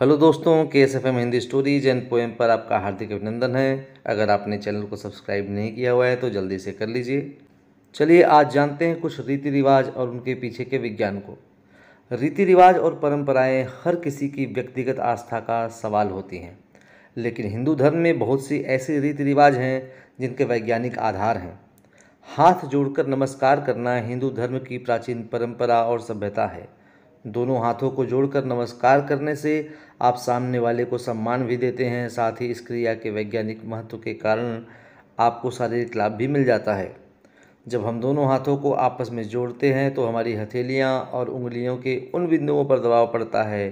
hello दोस्तों के S F M Hindi stories and poem पर आपका हार्दिक अभिनंदन है अगर आपने चैनल को सब्सक्राइब नहीं किया हुआ है तो जल्दी से कर लीजिए चलिए आज जानते हैं कुछ रीति रिवाज और उनके पीछे के विज्ञान को रीति रिवाज और परंपराएं हर किसी की व्यक्तिगत आस्था का सवाल होती हैं लेकिन हिंदू धर्म में बहुत सी ऐसी रीति रिवाज हैं जिनके वैज्ञानिक आधार हैं हाथ जोड़कर नमस्कार करना हिंदू धर्म की प्राचीन परंपरा और सभ्यता है दोनों हाथों को जोड़कर नमस्कार करने से आप सामने वाले को सम्मान भी देते हैं साथ ही इस क्रिया के वैज्ञानिक महत्व के कारण आपको शारीरिक लाभ भी मिल जाता है जब हम दोनों हाथों को आपस में जोड़ते हैं तो हमारी हथेलियाँ और उंगलियों के उन बिंदुओं पर दबाव पड़ता है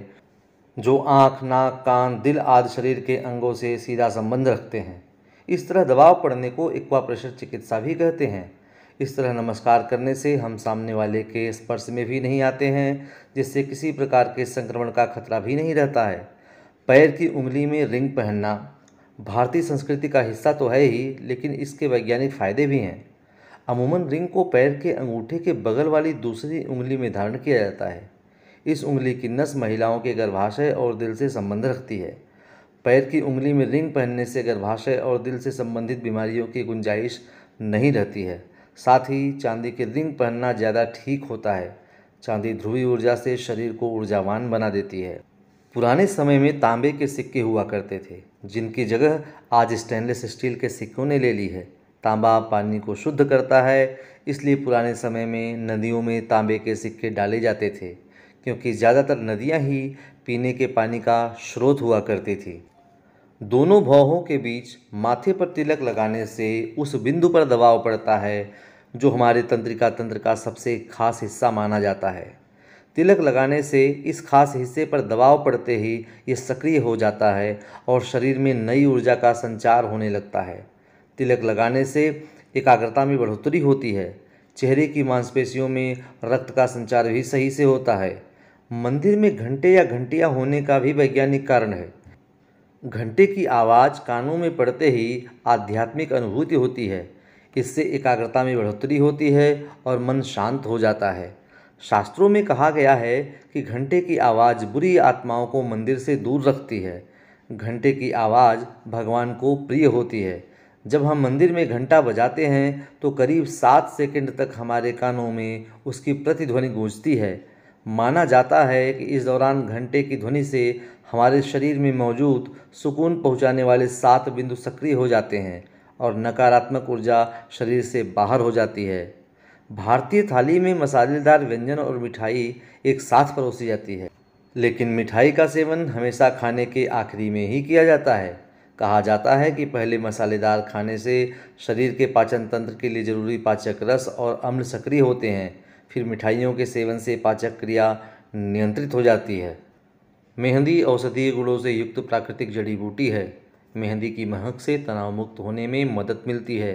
जो आँख नाक कान दिल आदि शरीर के अंगों से सीधा संबंध रखते हैं इस तरह दबाव पड़ने को प्रेशर चिकित्सा भी कहते हैं इस तरह नमस्कार करने से हम सामने वाले के स्पर्श में भी नहीं आते हैं जिससे किसी प्रकार के संक्रमण का खतरा भी नहीं रहता है पैर की उंगली में रिंग पहनना भारतीय संस्कृति का हिस्सा तो है ही लेकिन इसके वैज्ञानिक फायदे भी हैं अमूमन रिंग को पैर के अंगूठे के बगल वाली दूसरी उंगली में धारण किया जाता है इस उंगली की नस महिलाओं के गर्भाशय और दिल से संबंध रखती है पैर की उंगली में रिंग पहनने से गर्भाशय और दिल से संबंधित बीमारियों की गुंजाइश नहीं रहती है साथ ही चांदी के रिंग पहनना ज़्यादा ठीक होता है चांदी ध्रुवी ऊर्जा से शरीर को ऊर्जावान बना देती है पुराने समय में तांबे के सिक्के हुआ करते थे जिनकी जगह आज स्टेनलेस स्टील के सिक्कों ने ले ली है तांबा पानी को शुद्ध करता है इसलिए पुराने समय में नदियों में तांबे के सिक्के डाले जाते थे क्योंकि ज़्यादातर नदियाँ ही पीने के पानी का स्रोत हुआ करती थी दोनों भौहों के बीच माथे पर तिलक लगाने से उस बिंदु पर दबाव पड़ता है जो हमारे तंत्रिका तंत्र का सबसे खास हिस्सा माना जाता है तिलक लगाने से इस खास हिस्से पर दबाव पड़ते ही ये सक्रिय हो जाता है और शरीर में नई ऊर्जा का संचार होने लगता है तिलक लगाने से एकाग्रता में बढ़ोतरी होती है चेहरे की मांसपेशियों में रक्त का संचार भी सही से होता है मंदिर में घंटे या घंटियाँ होने का भी वैज्ञानिक कारण है घंटे की आवाज़ कानों में पड़ते ही आध्यात्मिक अनुभूति होती है इससे एकाग्रता में बढ़ोतरी होती है और मन शांत हो जाता है शास्त्रों में कहा गया है कि घंटे की आवाज़ बुरी आत्माओं को मंदिर से दूर रखती है घंटे की आवाज़ भगवान को प्रिय होती है जब हम मंदिर में घंटा बजाते हैं तो करीब सात सेकंड तक हमारे कानों में उसकी प्रतिध्वनि गूंजती है माना जाता है कि इस दौरान घंटे की ध्वनि से हमारे शरीर में मौजूद सुकून पहुंचाने वाले सात बिंदु सक्रिय हो जाते हैं और नकारात्मक ऊर्जा शरीर से बाहर हो जाती है भारतीय थाली में मसालेदार व्यंजन और मिठाई एक साथ परोसी जाती है लेकिन मिठाई का सेवन हमेशा खाने के आखिरी में ही किया जाता है कहा जाता है कि पहले मसालेदार खाने से शरीर के पाचन तंत्र के लिए ज़रूरी पाचक रस और अम्ल सक्रिय होते हैं फिर मिठाइयों के सेवन से पाचक क्रिया नियंत्रित हो जाती है मेहंदी औषधीय गुणों से युक्त प्राकृतिक जड़ी बूटी है मेहंदी की महक से तनाव मुक्त होने में मदद मिलती है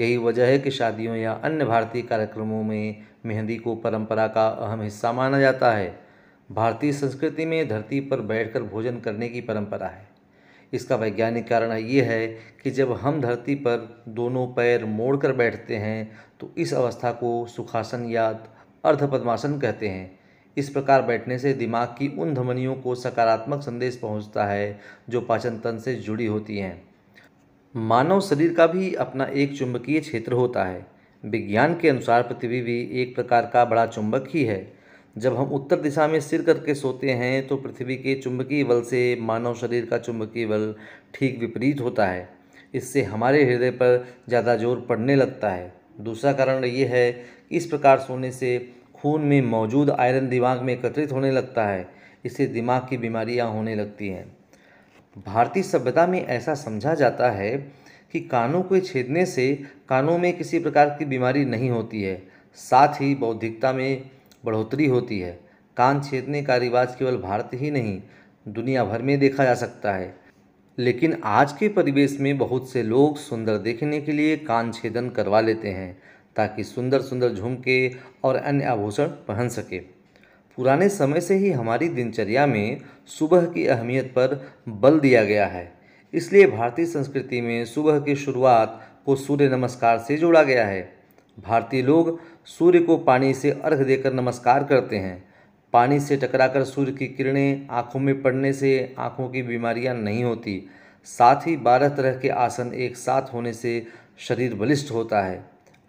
यही वजह है कि शादियों या अन्य भारतीय कार्यक्रमों में मेहंदी को परंपरा का अहम हिस्सा माना जाता है भारतीय संस्कृति में धरती पर बैठकर भोजन करने की परंपरा है इसका वैज्ञानिक कारण ये है कि जब हम धरती पर दोनों पैर मोड़ कर बैठते हैं तो इस अवस्था को सुखासन या अर्ध पद्मासन कहते हैं इस प्रकार बैठने से दिमाग की उन धमनियों को सकारात्मक संदेश पहुंचता है जो पाचन तंत्र से जुड़ी होती हैं मानव शरीर का भी अपना एक चुंबकीय क्षेत्र होता है विज्ञान के अनुसार पृथ्वी भी एक प्रकार का बड़ा चुंबक ही है जब हम उत्तर दिशा में सिर करके सोते हैं तो पृथ्वी के चुंबकीय बल से मानव शरीर का चुंबकीय बल ठीक विपरीत होता है इससे हमारे हृदय पर ज़्यादा जोर पड़ने लगता है दूसरा कारण ये है कि इस प्रकार सोने से खून में मौजूद आयरन दिमाग में एकत्रित होने लगता है इससे दिमाग की बीमारियां होने लगती हैं भारतीय सभ्यता में ऐसा समझा जाता है कि कानों को छेदने से कानों में किसी प्रकार की बीमारी नहीं होती है साथ ही बौद्धिकता में बढ़ोतरी होती है कान छेदने का रिवाज केवल भारत ही नहीं दुनिया भर में देखा जा सकता है लेकिन आज के परिवेश में बहुत से लोग सुंदर देखने के लिए कान छेदन करवा लेते हैं ताकि सुंदर सुंदर झुमके और अन्य आभूषण पहन सके पुराने समय से ही हमारी दिनचर्या में सुबह की अहमियत पर बल दिया गया है इसलिए भारतीय संस्कृति में सुबह की शुरुआत को सूर्य नमस्कार से जोड़ा गया है भारतीय लोग सूर्य को पानी से अर्घ देकर नमस्कार करते हैं पानी से टकराकर सूर्य की किरणें आँखों में पड़ने से आँखों की बीमारियां नहीं होती साथ ही बारह तरह के आसन एक साथ होने से शरीर बलिष्ठ होता है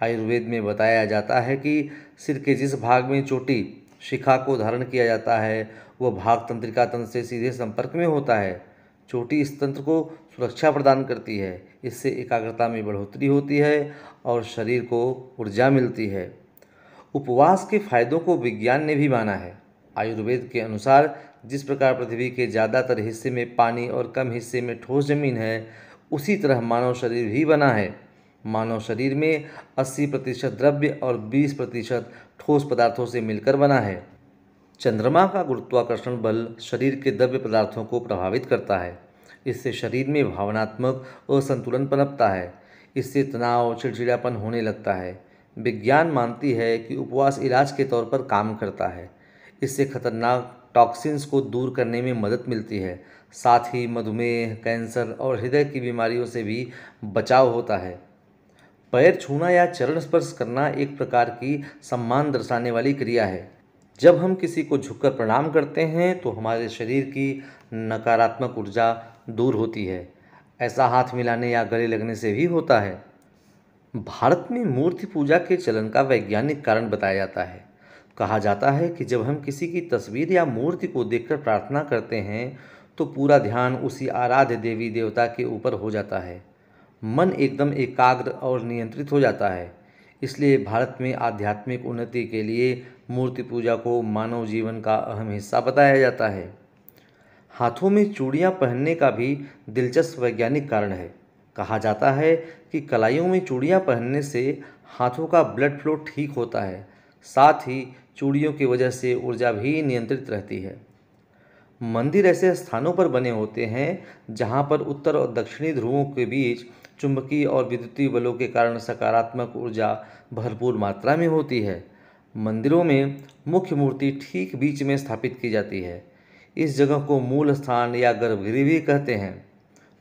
आयुर्वेद में बताया जाता है कि सिर के जिस भाग में चोटी शिखा को धारण किया जाता है वह भाग तंत्रिका तंत्र से सीधे संपर्क में होता है चोटी इस तंत्र को सुरक्षा प्रदान करती है इससे एकाग्रता में बढ़ोतरी होती है और शरीर को ऊर्जा मिलती है उपवास के फायदों को विज्ञान ने भी माना है आयुर्वेद के अनुसार जिस प्रकार पृथ्वी के ज़्यादातर हिस्से में पानी और कम हिस्से में ठोस जमीन है उसी तरह मानव शरीर भी बना है मानव शरीर में 80 प्रतिशत द्रव्य और 20 प्रतिशत ठोस पदार्थों से मिलकर बना है चंद्रमा का गुरुत्वाकर्षण बल शरीर के द्रव्य पदार्थों को प्रभावित करता है इससे शरीर में भावनात्मक असंतुलन पनपता है इससे तनाव चिड़चिड़ापन होने लगता है विज्ञान मानती है कि उपवास इलाज के तौर पर काम करता है इससे खतरनाक टॉक्सिन्स को दूर करने में मदद मिलती है साथ ही मधुमेह कैंसर और हृदय की बीमारियों से भी बचाव होता है पैर छूना या चरण स्पर्श करना एक प्रकार की सम्मान दर्शाने वाली क्रिया है जब हम किसी को झुककर प्रणाम करते हैं तो हमारे शरीर की नकारात्मक ऊर्जा दूर होती है ऐसा हाथ मिलाने या गले लगने से भी होता है भारत में मूर्ति पूजा के चलन का वैज्ञानिक कारण बताया जाता है कहा जाता है कि जब हम किसी की तस्वीर या मूर्ति को देखकर प्रार्थना करते हैं तो पूरा ध्यान उसी आराध्य देवी देवता के ऊपर हो जाता है मन एकदम एकाग्र और नियंत्रित हो जाता है इसलिए भारत में आध्यात्मिक उन्नति के लिए मूर्ति पूजा को मानव जीवन का अहम हिस्सा बताया जाता है हाथों में चूड़ियाँ पहनने का भी दिलचस्प वैज्ञानिक कारण है कहा जाता है कि कलाइयों में चूड़ियाँ पहनने से हाथों का ब्लड फ्लो ठीक होता है साथ ही चूड़ियों की वजह से ऊर्जा भी नियंत्रित रहती है मंदिर ऐसे स्थानों पर बने होते हैं जहाँ पर उत्तर और दक्षिणी ध्रुवों के बीच चुंबकीय और विद्युतीय बलों के कारण सकारात्मक ऊर्जा भरपूर मात्रा में होती है मंदिरों में मुख्य मूर्ति ठीक बीच में स्थापित की जाती है इस जगह को मूल स्थान या गर्भगृह भी कहते हैं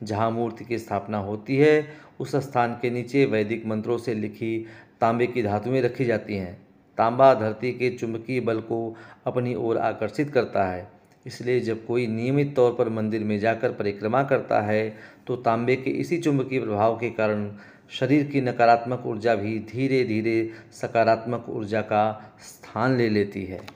जहाँ मूर्ति की स्थापना होती है उस स्थान के नीचे वैदिक मंत्रों से लिखी तांबे की धातुएं रखी जाती हैं तांबा धरती के चुंबकीय बल को अपनी ओर आकर्षित करता है इसलिए जब कोई नियमित तौर पर मंदिर में जाकर परिक्रमा करता है तो तांबे के इसी चुंबकीय प्रभाव के कारण शरीर की नकारात्मक ऊर्जा भी धीरे धीरे सकारात्मक ऊर्जा का स्थान ले लेती है